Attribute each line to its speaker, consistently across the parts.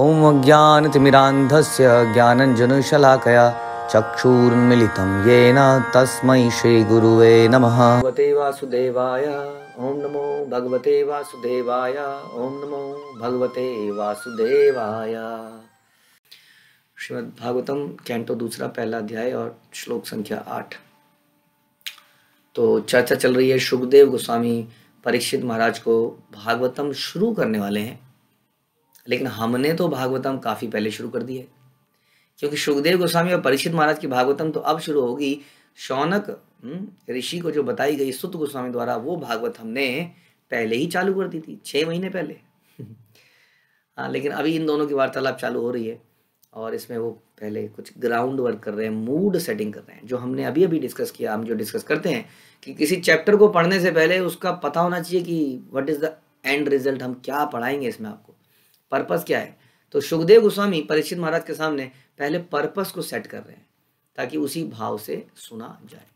Speaker 1: ॐ अज्ञानतिमिरान्धस्य ज्ञानञ्जनशलाकया चक्षुर्मिलितं येन श्री गुरु नम भगवते वासुदेवाय ओं नमो भगवते वासुदेवाय ओं नमो भगवते वासुदेवाय श्रीमद्भागवतम कैंटो तो दूसरा पहला अध्याय और श्लोक संख्या आठ तो चर्चा चल रही है सुखदेव गोस्वामी परीक्षित महाराज को भागवतम शुरू करने वाले हैं लेकिन हमने तो भागवतम काफ़ी पहले शुरू कर दी है क्योंकि सुखदेव गोस्वामी और परीक्षित महाराज की भागवतम तो अब शुरू होगी शौनक हम्म, ऋषि को जो बताई गई सुत गोस्वामी द्वारा वो भागवत हमने पहले ही चालू कर दी थी छः महीने पहले हाँ लेकिन अभी इन दोनों की वार्तालाप चालू हो रही है और इसमें वो पहले कुछ ग्राउंड वर्क कर रहे हैं मूड सेटिंग कर रहे हैं जो हमने अभी अभी डिस्कस किया हम जो डिस्कस करते हैं कि किसी चैप्टर को पढ़ने से पहले उसका पता होना चाहिए कि what is the end result हम क्या पढ़ाएंगे इसमें आपको पर्पस क्या है तो सुखदेव गोस्वामी परीक्षित महाराज के सामने पहले पर्पस को सेट कर रहे हैं ताकि उसी भाव से सुना जाए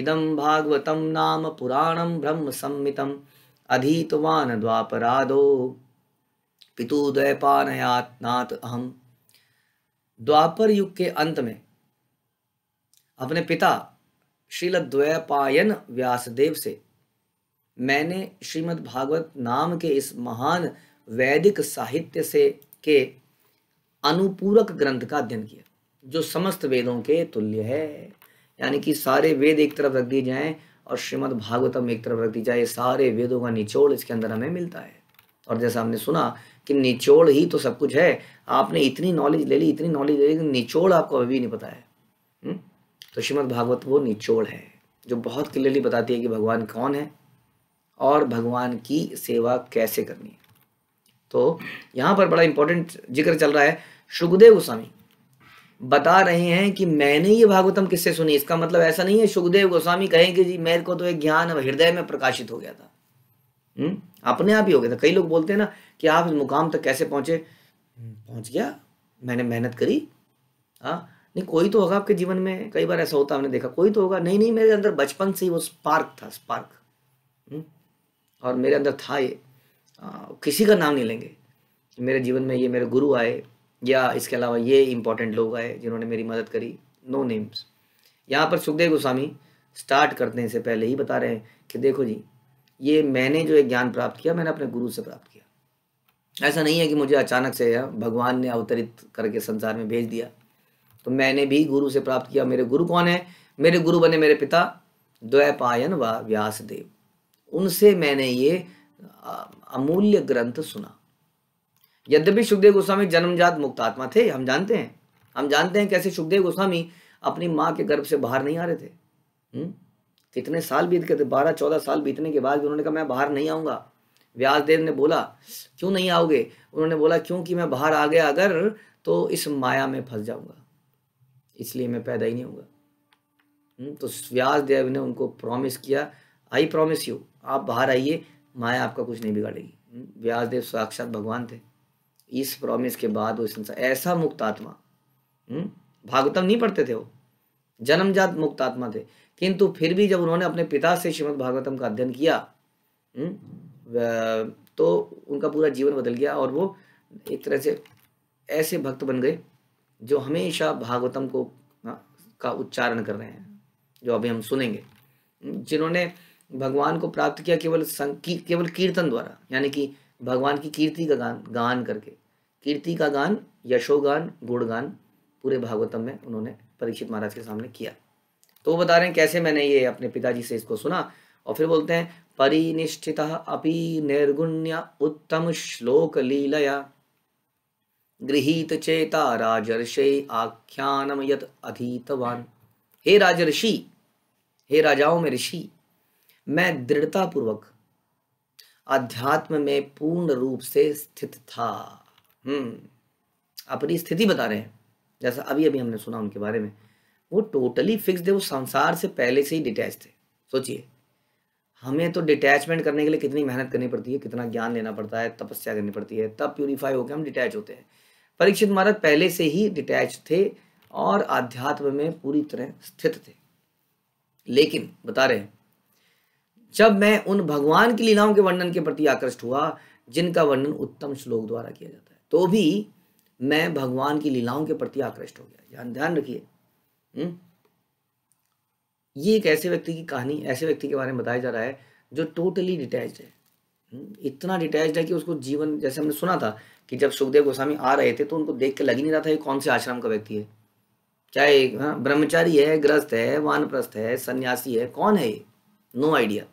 Speaker 1: इदम भागवतम नाम पुराणम ब्रह्म सम्मितम अधीतवान द्वापराधो पितुदयपानयात नाथ अहम द्वापर युग के अंत में अपने पिता श्रील द्वैपायन व्यासदेव से मैंने श्रीमद् भागवत नाम के इस महान वैदिक साहित्य से के अनुपूरक ग्रंथ का अध्ययन किया जो समस्त वेदों के तुल्य है यानी कि सारे वेद एक तरफ रख दिए जाएं और श्रीमद् भागवतम एक तरफ रख दी जाए सारे वेदों का निचोड़ इसके अंदर हमें मिलता है और जैसा हमने सुना कि निचोड़ ही तो सब कुछ है आपने इतनी नॉलेज ले ली इतनी नॉलेज ले ली कि निचोड़ आपको अभी नहीं पता है हम्म? तो श्रीमद् भागवत वो निचोड़ है जो बहुत क्लियरली बताती है कि भगवान कौन है और भगवान की सेवा कैसे करनी है तो यहाँ पर बड़ा इंपॉर्टेंट जिक्र चल रहा है सुखदेव गोस्वामी बता रहे हैं कि मैंने ये भागवतम किससे सुनी इसका मतलब ऐसा नहीं है सुखदेव गोस्वामी कहें कि जी मेरे को तो एक ज्ञान हृदय में प्रकाशित हो गया था हुँ? हम्म? अपने आप ही हो गया था कई लोग बोलते हैं ना कि आप इस मुकाम तक कैसे पहुंचे पहुंच गया मैंने मेहनत करी हाँ नहीं कोई तो होगा आपके जीवन में कई बार ऐसा होता हमने देखा कोई तो होगा नहीं नहीं मेरे अंदर बचपन से ही वो स्पार्क था स्पार्क हुँ? हम्म? और मेरे अंदर था ये हाँ, किसी का नाम नहीं लेंगे मेरे जीवन में ये मेरे गुरु आए या इसके अलावा ये इम्पोर्टेंट लोग आए जिन्होंने मेरी मदद करी नो नेम्स यहाँ पर सुखदेव गोस्वामी स्टार्ट करने से पहले ही बता रहे हैं कि देखो जी ये मैंने जो एक ज्ञान प्राप्त किया मैंने अपने गुरु से प्राप्त किया ऐसा नहीं है कि मुझे अचानक से भगवान ने अवतरित करके संसार में भेज दिया तो मैंने भी गुरु से प्राप्त किया मेरे गुरु कौन है मेरे गुरु बने मेरे पिता द्वैपायन व व्यासदेव उनसे मैंने ये अमूल्य ग्रंथ सुना यद्यपि सुखदेव गोस्वामी जन्मजात मुक्त आत्मा थे हम जानते हैं हम जानते हैं कैसे सुखदेव गोस्वामी अपनी माँ के गर्भ से बाहर नहीं आ रहे थे
Speaker 2: हुँ? हम्म?
Speaker 1: कितने साल बीत गए थे बारह चौदह साल बीतने के बाद भी उन्होंने कहा मैं बाहर नहीं आऊंगा व्यासदेव ने बोला क्यों नहीं आओगे उन्होंने बोला क्योंकि मैं बाहर आ गया अगर तो इस माया में फंस जाऊँगा इसलिए मैं पैदा ही नहीं होगा हम्म? तो व्यासदेव ने उनको प्रॉमिस किया आई प्रॉमिस यू आप बाहर आइए माया आपका कुछ नहीं बिगाड़ेगी व्यासदेव साक्षात भगवान थे इस प्रॉमिस के बाद वो संसार ऐसा मुक्त आत्मा हम्म, भागवतम नहीं पढ़ते थे वो जन्मजात मुक्त आत्मा थे किंतु फिर भी जब उन्होंने अपने पिता से श्रीमद भागवतम का अध्ययन किया हम्म, तो उनका पूरा जीवन बदल गया और वो एक तरह से ऐसे भक्त बन गए जो हमेशा भागवतम को का उच्चारण कर रहे हैं जो अभी हम सुनेंगे जिन्होंने भगवान को प्राप्त किया केवल की, केवल कीर्तन द्वारा यानी कि भगवान की कीर्ति का गान गान करके कीर्ति का गान यशोगान गुणगान पूरे भागवतम में उन्होंने परीक्षित महाराज के सामने किया तो वो बता रहे हैं कैसे मैंने ये अपने पिताजी से इसको सुना और फिर बोलते हैं परिनिष्ठित अपि निर्गुण्य उत्तम श्लोक लीलया गृहीत चेता राजर्षि आख्यानम यत अधीतवान हे राजर्षि हे राजाओं में ऋषि मैं दृढ़तापूर्वक अध्यात्म में पूर्ण रूप से स्थित था हम्म अपनी स्थिति बता रहे हैं जैसा अभी अभी हमने सुना उनके बारे में वो टोटली फिक्स थे वो संसार से पहले से ही डिटैच थे सोचिए हमें तो डिटैचमेंट करने के लिए कितनी मेहनत करनी पड़ती है कितना ज्ञान लेना पड़ता है तपस्या करनी पड़ती है तब प्योरीफाई होकर हम डिटैच होते हैं परीक्षित महाराज पहले से ही डिटैच थे और अध्यात्म में पूरी तरह स्थित थे लेकिन बता रहे हैं जब मैं उन भगवान की लीलाओं के वर्णन के प्रति आकृष्ट हुआ जिनका वर्णन उत्तम श्लोक द्वारा किया जाता है तो भी मैं भगवान की लीलाओं के प्रति आकृष्ट हो गया ध्यान ध्यान रखिए हम्म? ये एक ऐसे व्यक्ति की कहानी ऐसे व्यक्ति के बारे में बताया जा रहा है जो टोटली डिटैच है हम्म? इतना डिटैच है कि उसको जीवन जैसे हमने सुना था कि जब सुखदेव गोस्वामी आ रहे थे तो उनको देख के लग ही नहीं रहा था ये कौन से आश्रम का व्यक्ति है चाहे हाँ ब्रह्मचारी है ग्रस्त है वानप्रस्थ है सन्यासी है कौन है ये नो आइडिया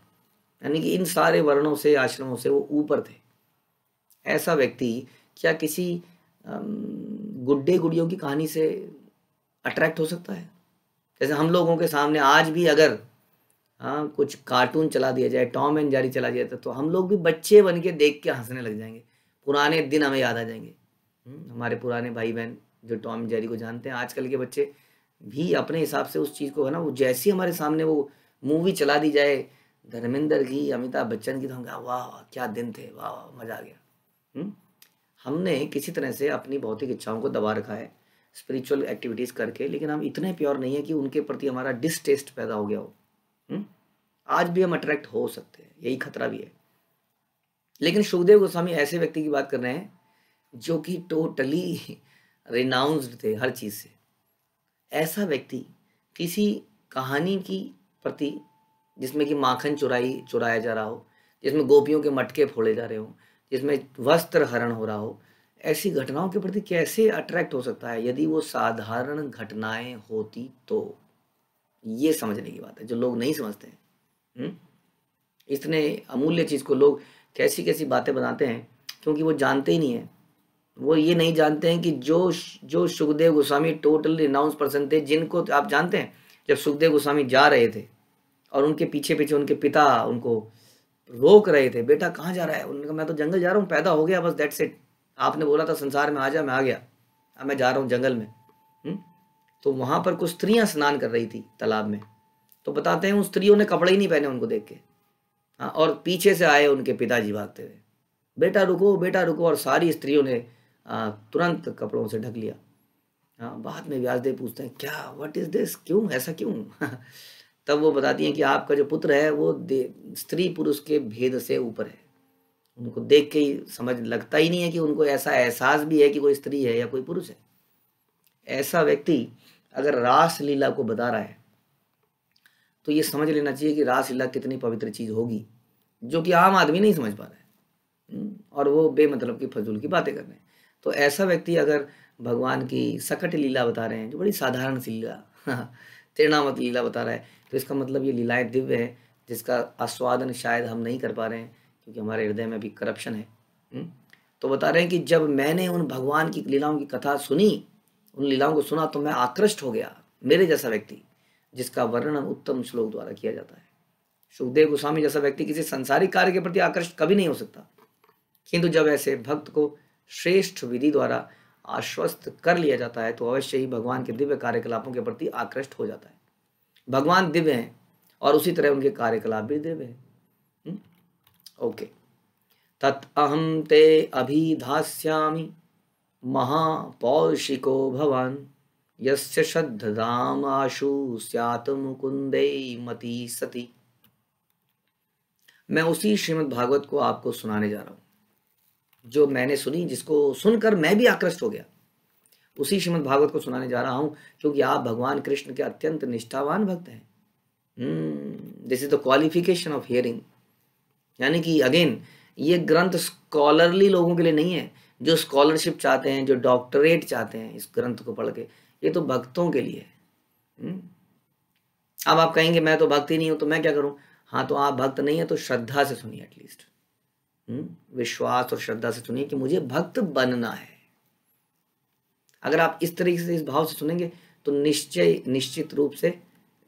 Speaker 1: यानी कि इन सारे वर्णों से आश्रमों से वो ऊपर थे ऐसा व्यक्ति क्या किसी गुड्डे गुड़ियों की कहानी से अट्रैक्ट हो सकता है जैसे हम लोगों के सामने आज भी अगर हाँ कुछ कार्टून चला दिया जाए टॉम एंड जारी चला दिया जाए तो हम लोग भी बच्चे बन के देख के हंसने लग जाएंगे पुराने दिन हमें याद आ जाएंगे हम्म, हमारे पुराने भाई बहन जो टॉम एंड जारी को जानते हैं आजकल के बच्चे भी अपने हिसाब से उस चीज़ को है ना वो जैसी हमारे सामने वो मूवी चला दी जाए धर्मेंद्र की अमिताभ बच्चन की तो हम कहा वाह वाह क्या दिन थे वाह वाह मज़ा आ गया हुँ? हमने किसी तरह से अपनी भौतिक इच्छाओं को दबा रखा है स्पिरिचुअल एक्टिविटीज़ करके लेकिन हम इतने प्योर नहीं है कि उनके प्रति हमारा डिसटेस्ट पैदा हो गया
Speaker 2: हो
Speaker 1: आज भी हम अट्रैक्ट हो सकते हैं यही खतरा भी है लेकिन सुखदेव गोस्वामी ऐसे व्यक्ति की बात कर रहे हैं जो कि टोटली रिनाउंस्ड थे हर चीज़ से ऐसा व्यक्ति किसी कहानी की प्रति जिसमें कि माखन चुराई चुराया जा रहा हो जिसमें गोपियों के मटके फोड़े जा रहे हों जिसमें वस्त्र हरण हो रहा हो ऐसी घटनाओं के प्रति कैसे अट्रैक्ट हो सकता है यदि वो साधारण घटनाएं होती तो ये समझने की बात है जो लोग नहीं समझते हैं हम्म? इतने अमूल्य चीज़ को लोग कैसी कैसी बातें बनाते हैं क्योंकि वो जानते ही नहीं है वो ये नहीं जानते हैं कि जो जो Sukhdev Goswami total renounce person थे जिनको आप जानते हैं जब सुखदेव गोस्वामी जा रहे थे और उनके पीछे पीछे उनके पिता उनको रोक रहे थे बेटा कहाँ जा रहा है उनका मैं तो जंगल जा रहा हूँ पैदा हो गया बस दैट्स इट आपने बोला था संसार में आ जा मैं आ गया अब मैं जा रहा हूँ जंगल में हुँ? तो वहाँ पर कुछ स्त्रियाँ स्नान कर रही थी तालाब में तो बताते हैं उन स्त्रियों ने कपड़े ही नहीं पहने उनको देख के हाँ और पीछे से आए उनके पिताजी भागते हुए बेटा रुको बेटा रुको और सारी स्त्रियों ने तुरंत कपड़ों से ढक लिया हाँ बाद में व्यासदेव पूछते हैं क्या व्हाट इज़ दिस क्यों ऐसा क्यों तब वो बताती हैं कि आपका जो पुत्र है वो स्त्री पुरुष के भेद से ऊपर है उनको देख के ही समझ लगता ही नहीं है कि उनको ऐसा एहसास भी है कि कोई स्त्री है या कोई पुरुष है ऐसा व्यक्ति अगर रास लीला को बता रहा है तो ये समझ लेना चाहिए कि रास लीला कितनी पवित्र चीज़ होगी जो कि आम आदमी नहीं समझ पा रहा
Speaker 2: है हम्म,
Speaker 1: और वो बेमतलब की फजूल की बातें कर रहे हैं तो ऐसा व्यक्ति अगर भगवान की सकट लीला बता रहे हैं जो बड़ी साधारण सी लीला हाँ, त्रिनामत लीला बता रहा है तो इसका मतलब ये लीलाएँ दिव्य हैं जिसका आस्वादन शायद हम नहीं कर पा रहे हैं क्योंकि हमारे हृदय में भी करप्शन है हम्म? तो बता रहे हैं कि जब मैंने उन भगवान की लीलाओं की कथा सुनी उन लीलाओं को सुना तो मैं आकृष्ट हो गया मेरे जैसा व्यक्ति जिसका वर्णन उत्तम श्लोक द्वारा किया जाता है सुखदेव गोस्वामी जैसा व्यक्ति किसी संसारिक कार्य के प्रति आकृष्ट कभी नहीं हो सकता किंतु जब ऐसे भक्त को श्रेष्ठ विधि द्वारा आश्वस्त कर लिया जाता है तो अवश्य ही भगवान के हम्म। दिव्य कार्यकलापों के प्रति आकृष्ट हो जाता है भगवान दिव्य हैं और उसी तरह उनके कार्यकलाप भी दिव्य हैं हम्म? ओके तत् अहम ते अभिधास्यामि महापौषिको भवान यस्य श्रद्धाम आशु स्यात मुकुंदे मती सती मैं उसी भागवत को आपको सुनाने जा रहा हूँ जो मैंने सुनी जिसको सुनकर मैं भी आकृष्ट हो गया उसी श्रीमद भागवत को सुनाने जा रहा हूँ क्योंकि आप भगवान कृष्ण के अत्यंत निष्ठावान भक्त हैं this is the qualification of hearing यानी कि अगेन ये ग्रंथ स्कॉलरली लोगों के लिए नहीं है जो स्कॉलरशिप चाहते हैं जो डॉक्टरेट चाहते हैं इस ग्रंथ को पढ़ के ये तो भक्तों के लिए है हम्म, अब आप कहेंगे मैं तो भक्त ही नहीं हूँ तो मैं क्या करूँ हाँ तो आप भक्त नहीं है तो श्रद्धा से सुनिए एटलीस्ट हम्म? विश्वास और श्रद्धा से सुनिए कि मुझे भक्त बनना है अगर आप इस तरीके से इस भाव से सुनेंगे तो निश्चय निश्चित रूप से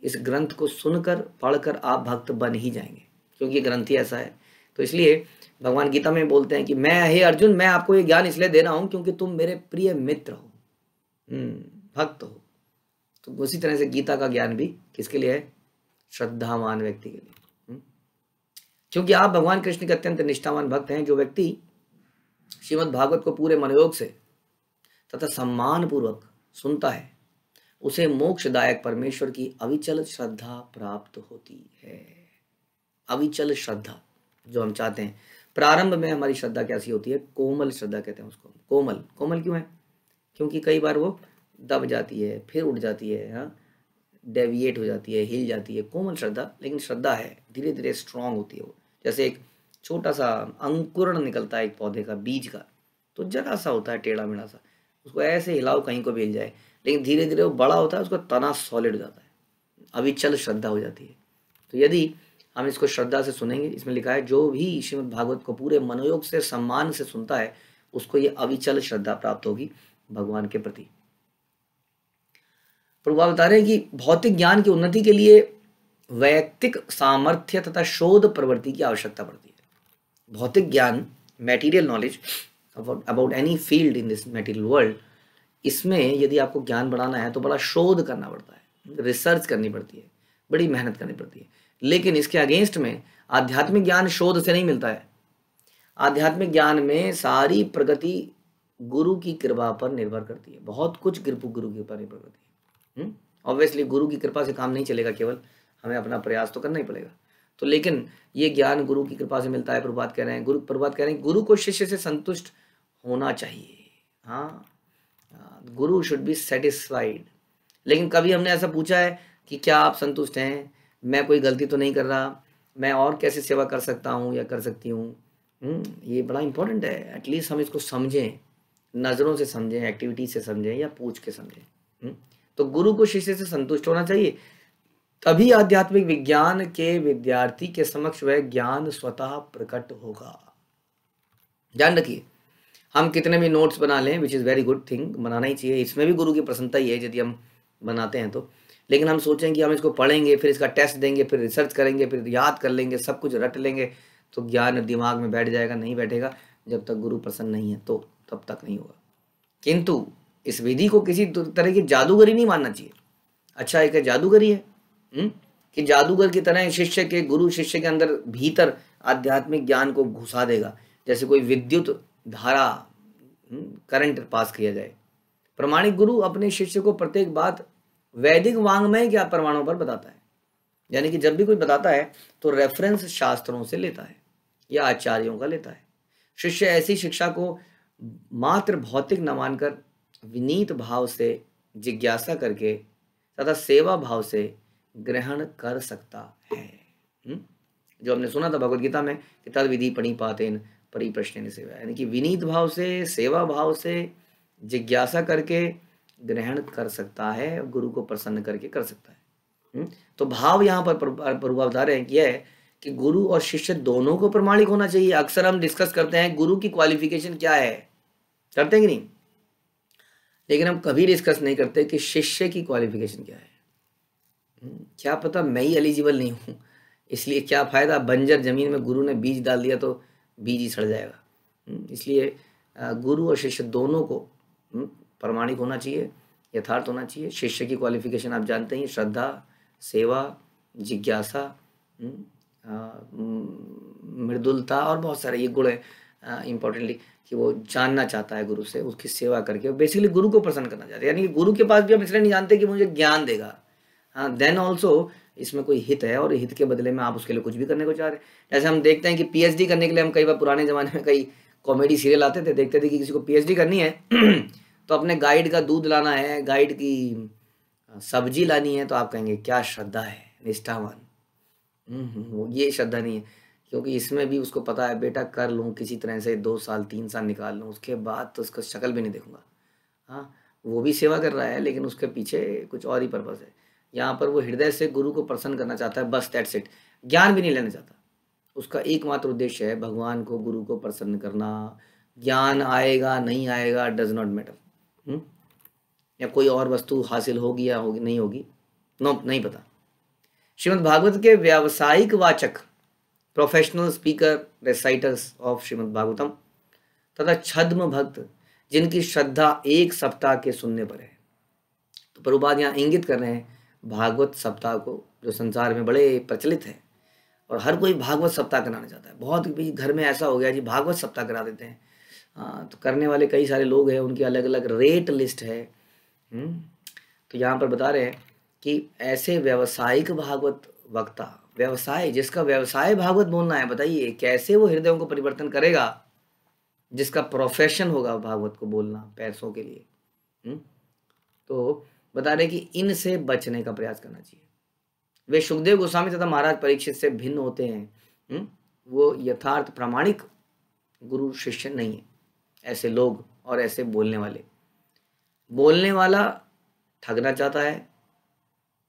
Speaker 1: इस ग्रंथ को सुनकर पढ़कर आप भक्त बन ही जाएंगे क्योंकि ये ग्रंथ ही ऐसा है तो इसलिए भगवान गीता में बोलते हैं कि मैं हे अर्जुन मैं आपको ये ज्ञान इसलिए दे रहा हूं क्योंकि तुम मेरे प्रिय मित्र हो हम्म, भक्त हो तो उसी तरह से गीता का ज्ञान भी किसके लिए है श्रद्धावान व्यक्ति के लिए क्योंकि आप भगवान कृष्ण के अत्यंत निष्ठावान भक्त हैं जो व्यक्ति श्रीमद् भागवत को पूरे मनोयोग से तथा सम्मान पूर्वक सुनता है उसे मोक्षदायक परमेश्वर की अविचल श्रद्धा प्राप्त होती है अविचल श्रद्धा जो हम चाहते हैं प्रारंभ में हमारी श्रद्धा कैसी होती है कोमल श्रद्धा कहते हैं उसको कोमल कोमल क्यों है क्योंकि कई बार वो दब जाती है फिर उठ जाती है हाँ डेविएट हो जाती है हिल जाती है कोमल श्रद्धा लेकिन श्रद्धा है धीरे धीरे स्ट्रांग होती है वो जैसे एक छोटा सा अंकुरण निकलता है एक पौधे का बीज का तो जरा सा होता है टेढ़ा मेढ़ा सा उसको ऐसे हिलाओ कहीं को भेज जाए लेकिन धीरे धीरे वो बड़ा होता है उसका तना सॉलिड हो जाता है अभी चल श्रद्धा हो जाती है तो यदि हम इसको श्रद्धा से सुनेंगे इसमें लिखा है जो भी श्रीमद भागवत को पूरे मनोयोग से सम्मान से सुनता है उसको ये अविचल श्रद्धा प्राप्त होगी भगवान के प्रति प्रभु बता रहे हैं कि भौतिक ज्ञान की उन्नति के लिए वैयक्तिक सामर्थ्य तथा शोध प्रवृत्ति की आवश्यकता पड़ती है भौतिक ज्ञान material knowledge about any field in this material world इसमें यदि आपको ज्ञान बढ़ाना है तो बड़ा शोध करना पड़ता है रिसर्च करनी पड़ती है बड़ी मेहनत करनी पड़ती है लेकिन इसके अगेंस्ट में आध्यात्मिक ज्ञान शोध से नहीं मिलता है आध्यात्मिक ज्ञान में सारी प्रगति गुरु की कृपा पर निर्भर करती है बहुत कुछ गुरु की कृपा निर्भर करती है ऑब्वियसली हम्म? गुरु की कृपा से काम नहीं चलेगा केवल हमें अपना प्रयास तो करना ही पड़ेगा तो लेकिन ये ज्ञान गुरु की कृपा से मिलता है प्रभात कह रहे हैं गुरु प्रभात कह रहे हैं गुरु को शिष्य से संतुष्ट होना चाहिए हाँ गुरु शुड बी सेटिस्फाइड लेकिन कभी हमने ऐसा पूछा है कि क्या आप संतुष्ट हैं मैं कोई गलती तो नहीं कर रहा मैं और कैसे सेवा कर सकता हूँ या कर सकती हूँ हम्म, ये बड़ा इंपॉर्टेंट है एटलीस्ट हम इसको समझें नज़रों से समझें एक्टिविटी से समझें या पूछ के समझें हम्म, तो गुरु को शिष्य से संतुष्ट होना चाहिए तभी आध्यात्मिक विज्ञान के विद्यार्थी के समक्ष वह ज्ञान स्वतः प्रकट होगा ध्यान रखिए हम कितने भी नोट्स बना लें which is very good thing बनाना ही चाहिए इसमें भी गुरु की प्रसन्नता ही है यदि हम बनाते हैं तो लेकिन हम सोचें कि हम इसको पढ़ेंगे फिर इसका टेस्ट देंगे फिर रिसर्च करेंगे फिर याद कर लेंगे सब कुछ रट लेंगे तो ज्ञान दिमाग में बैठ जाएगा नहीं बैठेगा जब तक गुरु प्रसन्न नहीं है तो तब तक नहीं होगा किंतु इस विधि को किसी तरह की जादूगरी नहीं मानना चाहिए अच्छा एक जादूगरी है हम्म? कि जादूगर की तरह शिष्य के गुरु शिष्य के अंदर भीतर आध्यात्मिक ज्ञान को घुसा देगा जैसे कोई विद्युत धारा करंट हम्म, पास किया जाए प्रमाणिक गुरु अपने शिष्य को प्रत्येक बात वैदिक वांग्मय के प्रमाणों पर बताता है यानी कि जब भी कोई बताता है तो रेफरेंस शास्त्रों से लेता है या आचार्यों का लेता है शिष्य ऐसी शिक्षा को मात्र भौतिक न मानकर विनीत भाव से जिज्ञासा करके तथा सेवा भाव से ग्रहण कर सकता है हुँ? हम्म? जो हमने सुना था भगवत गीता में कि तद विधि पाते परिप्रश्न सेवा यानी कि विनीत भाव से सेवा भाव से जिज्ञासा करके ग्रहण कर सकता है गुरु को प्रसन्न करके कर सकता है हुँ? हम्म? तो भाव यहाँ पर प्रभावधार है यह है कि गुरु और शिष्य दोनों को प्रमाणिक होना चाहिए अक्सर हम डिस्कस करते हैं गुरु की क्वालिफिकेशन क्या है करते हैं कि नहीं लेकिन हम कभी डिस्कस नहीं करते कि शिष्य की क्वालिफिकेशन क्या है क्या पता मैं ही एलिजिबल नहीं हूँ इसलिए क्या फ़ायदा बंजर ज़मीन में गुरु ने बीज डाल दिया तो बीज ही सड़ जाएगा हम्म, इसलिए गुरु और शिष्य दोनों को हम्म, प्रमाणिक होना चाहिए यथार्थ होना चाहिए शिष्य की क्वालिफिकेशन आप जानते हैं श्रद्धा सेवा जिज्ञासा हम्म, मृदुलता और बहुत सारे ये गुण हैं इम्पोर्टेंटली कि वो जानना चाहता है गुरु से उसकी सेवा करके बेसिकली गुरु को प्रसन्न करना चाहता है यानी कि गुरु के पास भी हम इसलिए नहीं जानते कि मुझे ज्ञान देगा हाँ देन ऑल्सो इसमें कोई हित है और हित के बदले में आप उसके लिए कुछ भी करने को चाह रहे हैं जैसे हम देखते हैं कि पीएचडी करने के लिए हम कई बार पुराने ज़माने में कई कॉमेडी सीरियल आते थे देखते थे कि किसी को पीएचडी करनी है तो अपने गाइड का दूध लाना है गाइड की सब्जी लानी है तो आप कहेंगे क्या श्रद्धा है निष्ठावान
Speaker 2: हम्म,
Speaker 1: ये श्रद्धा नहीं है क्योंकि इसमें भी उसको पता है बेटा कर लूँ किसी तरह से दो साल तीन साल निकाल लूँ उसके बाद तो उसका शक्ल भी नहीं देखूंगा हाँ वो भी सेवा कर रहा है लेकिन उसके पीछे कुछ और ही पर्पज़ है यहाँ पर वो हृदय से गुरु को प्रसन्न करना चाहता है बस दैट्स इट ज्ञान भी नहीं लेना चाहता उसका एकमात्र उद्देश्य है भगवान को गुरु को प्रसन्न करना ज्ञान आएगा नहीं आएगा डज नॉट मैटर या कोई और वस्तु हासिल होगी या होगी नहीं होगी नो नहीं पता श्रीमद् भागवत के व्यावसायिक वाचक professional speaker reciters of Srimad Bhagavatam तथा छद्म भक्त जिनकी श्रद्धा एक सप्ताह के सुनने पर है तो प्रभुपाद यहाँ इंगित कर रहे हैं भागवत सप्ताह को जो संसार में बड़े प्रचलित है और हर कोई भागवत सप्ताह कराना चाहता है बहुत भी घर में ऐसा हो गया जी भागवत सप्ताह करा देते हैं आ, हाँ, तो करने वाले कई सारे लोग हैं उनकी अलग अलग रेट लिस्ट है हुँ? हम्म, तो यहाँ पर बता रहे हैं कि ऐसे व्यवसायिक भागवत वक्ता व्यवसाय जिसका व्यवसाय भागवत बोलना है बताइए कैसे वो हृदयों को परिवर्तन करेगा जिसका प्रोफेशन होगा भागवत को बोलना पैसों के लिए हुँ? हम्म, तो बता रहे कि इनसे बचने का प्रयास करना चाहिए वे सुखदेव गोस्वामी तथा महाराज परीक्षित से भिन्न होते हैं हम्म? वो यथार्थ प्रामाणिक गुरु शिष्य नहीं है ऐसे लोग और ऐसे बोलने वाले बोलने वाला ठगना चाहता है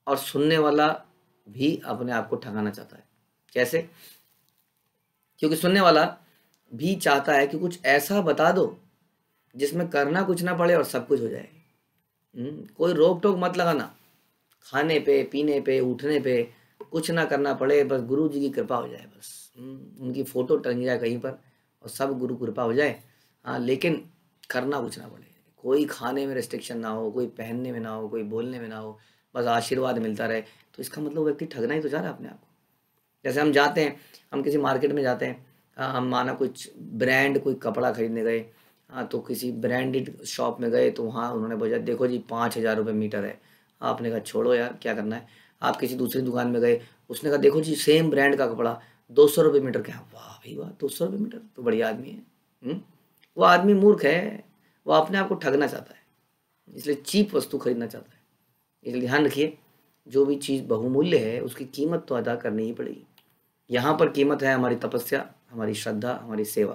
Speaker 1: और सुनने वाला भी अपने आप को ठगाना चाहता है कैसे क्योंकि सुनने वाला भी चाहता है कि कुछ ऐसा बता दो जिसमें करना कुछ ना पड़े और सब कुछ हो जाए हम्म, कोई रोक टोक मत लगाना खाने पे पीने पे उठने पे कुछ ना करना पड़े बस गुरु जी की कृपा हो जाए बस हम्म, उनकी फ़ोटो टंग जाए कहीं पर और सब गुरु कृपा हो जाए हाँ लेकिन करना कुछ ना पड़े कोई खाने में रिस्ट्रिक्शन ना हो कोई पहनने में ना हो कोई बोलने में ना हो बस आशीर्वाद मिलता रहे तो इसका मतलब व्यक्ति ठगना ही तो चाह रहा है अपने आप को जैसे हम जाते हैं हम किसी मार्केट में जाते हैं हाँ, हम माना कुछ ब्रांड कोई कपड़ा खरीदने गए हाँ तो किसी ब्रांडेड शॉप में गए तो वहाँ उन्होंने बोला देखो जी पाँच हज़ार रुपये मीटर है आपने कहा छोड़ो यार क्या करना है आप किसी दूसरी दुकान में गए उसने कहा देखो जी सेम ब्रांड का कपड़ा दो सौ रुपये मीटर क्या वाह भाई वाह दो सौ रुपये मीटर तो बढ़िया आदमी है हुँ? हम्म? वो आदमी मूर्ख है वो अपने आप को ठगना चाहता है इसलिए चीप वस्तु खरीदना चाहता है इसलिए ध्यान रखिए जो भी चीज़ बहुमूल्य है उसकी कीमत तो अदा करनी ही पड़ेगी यहाँ पर कीमत है हमारी तपस्या हमारी श्रद्धा हमारी सेवा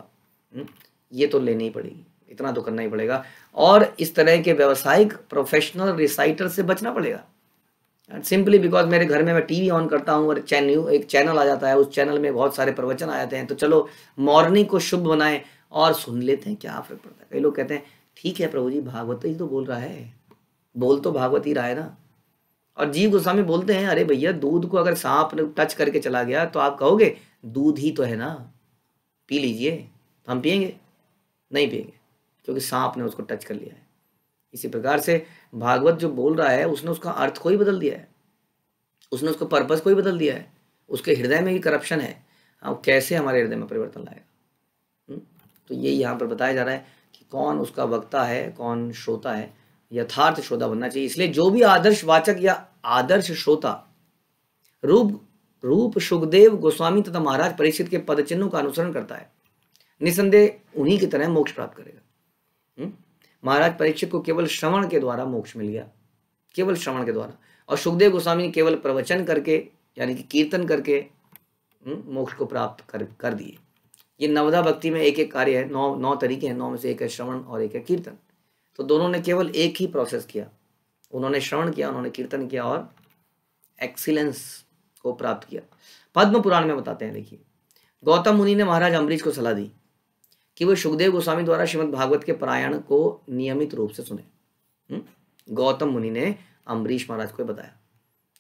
Speaker 1: हुँ? हम्म? ये तो लेनी ही पड़ेगी इतना तो करना ही पड़ेगा और इस तरह के व्यावसायिक प्रोफेशनल रिसाइटर से बचना पड़ेगा सिंपली बिकॉज मेरे घर में मैं टीवी ऑन करता हूँ और चैनल एक चैनल आ जाता है उस चैनल में बहुत सारे प्रवचन आ जाते हैं तो चलो मॉर्निंग को शुभ बनाएं और सुन लेते हैं क्या फर्क पड़ता है कई लोग कहते हैं ठीक है प्रभु जी भागवत ही तो, तो बोल रहा है बोल तो भागवत ही रहा है ना और जीव गोस्वामी बोलते हैं अरे भैया दूध को अगर सांप टच करके चला गया तो आप कहोगे दूध ही तो है ना पी लीजिए हम पियेंगे नहीं पिएंगे क्योंकि सांप ने उसको टच कर लिया है इसी प्रकार से भागवत जो बोल रहा है उसने उसका अर्थ को ही बदल दिया है उसने उसको पर्पज़ को ही बदल दिया है उसके हृदय में ही करप्शन है अब कैसे हमारे हृदय में परिवर्तन लाएगा हम्म? तो ये यहाँ पर बताया जा रहा है कि कौन उसका वक्ता है कौन श्रोता है यथार्थ श्रोता बनना चाहिए इसलिए जो भी आदर्श वाचक या आदर्श श्रोता रूप रूप सुखदेव गोस्वामी तथा महाराज परीक्षित के पदचिन्हों का अनुसरण करता है निसंदेह उन्हीं की तरह मोक्ष प्राप्त करेगा हम्म? महाराज परीक्षित को केवल श्रवण के द्वारा मोक्ष मिल गया केवल श्रवण के द्वारा और सुखदेव गोस्वामी केवल प्रवचन करके यानी कि कीर्तन करके हम्म, मोक्ष को प्राप्त कर कर दिए ये नवदा भक्ति में एक एक कार्य है नौ नौ तरीके हैं नौ में से एक है श्रवण और एक है कीर्तन तो दोनों ने केवल एक ही प्रोसेस किया उन्होंने श्रवण किया उन्होंने कीर्तन किया और एक्सीलेंस को प्राप्त किया पद्म पुराण में बताते हैं देखिए गौतम मुनि ने महाराज अम्बरीश को सलाह दी कि वो सुखदेव गोस्वामी द्वारा श्रीमद भागवत के पारायण को नियमित रूप से सुने हम्म? गौतम मुनि ने अम्बरीश महाराज को बताया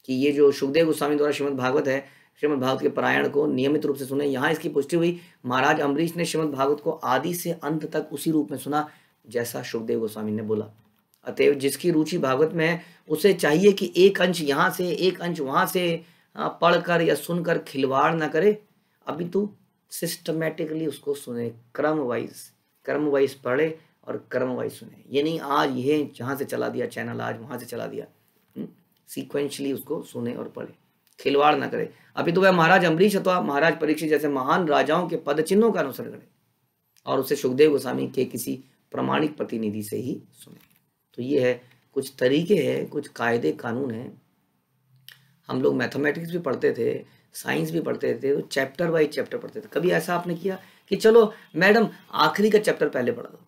Speaker 1: कि ये जो सुखदेव गोस्वामी द्वारा श्रीमद भागवत है श्रीमद भागवत के पारायण को नियमित रूप से सुने यहाँ इसकी पुष्टि हुई महाराज अम्बरीश ने श्रीमद भागवत को आदि से अंत तक उसी रूप में सुना जैसा सुखदेव गोस्वामी ने बोला अतएव जिसकी रुचि भागवत में है उसे चाहिए कि एक अंश यहाँ से एक अंश वहाँ से हाँ, पढ़कर या सुनकर खिलवाड़ ना करे अभी तो सिस्टमेटिकली उसको सुने क्रम वाइज क्रम वाइज पढ़े और क्रम वाइज सुने ये नहीं आज ये जहाँ से चला दिया चैनल आज वहाँ से चला दिया सीक्वेंशली हम्म, उसको सुने और पढ़े खिलवाड़ ना करे अभी तो वह महाराज अम्बरीश अथवा महाराज परीक्षित जैसे महान राजाओं के पद चिन्हों का अनुसरण करें और उसे सुखदेव गोस्वामी के किसी प्रमाणिक प्रतिनिधि से ही सुने तो ये है कुछ तरीके हैं कुछ कायदे कानून हैं हम लोग मैथमेटिक्स भी पढ़ते थे साइंस भी पढ़ते थे तो चैप्टर बाई चैप्टर पढ़ते थे कभी ऐसा आपने किया कि चलो मैडम आखिरी का चैप्टर पहले पढ़ दो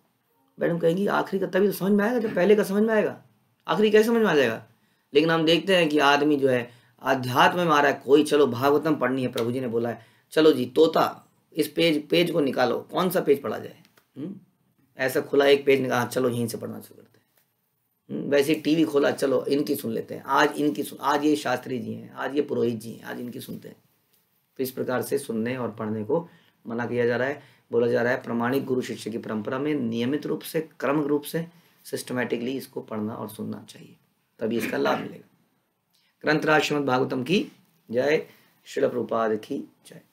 Speaker 1: मैडम कहेंगी आखिरी का तभी तो समझ में आएगा जब पहले का समझ में आएगा आखिरी कैसे समझ में आ जाएगा लेकिन हम देखते हैं कि आदमी जो है अध्यात्म में आ रहा है कोई चलो भागवतम पढ़नी है प्रभु जी ने बोला है चलो जी तोता इस पेज पेज को निकालो कौन सा पेज पढ़ा जाए हम्म? ऐसा खुला एक पेज निकाल हाँ, चलो यहीं से पढ़ना शुरू वैसे टीवी खोला चलो इनकी सुन लेते हैं आज इनकी सुन आज ये शास्त्री जी हैं आज ये पुरोहित जी हैं आज इनकी सुनते हैं तो इस प्रकार से सुनने और पढ़ने को मना किया जा रहा है बोला जा रहा है प्रमाणिक गुरु शिष्य की परंपरा में नियमित रूप से क्रम रूप से सिस्टमेटिकली इसको पढ़ना और सुनना चाहिए तभी इसका लाभ मिलेगा ग्रंथराज श्रीमद भागवतम की जय शिल की जय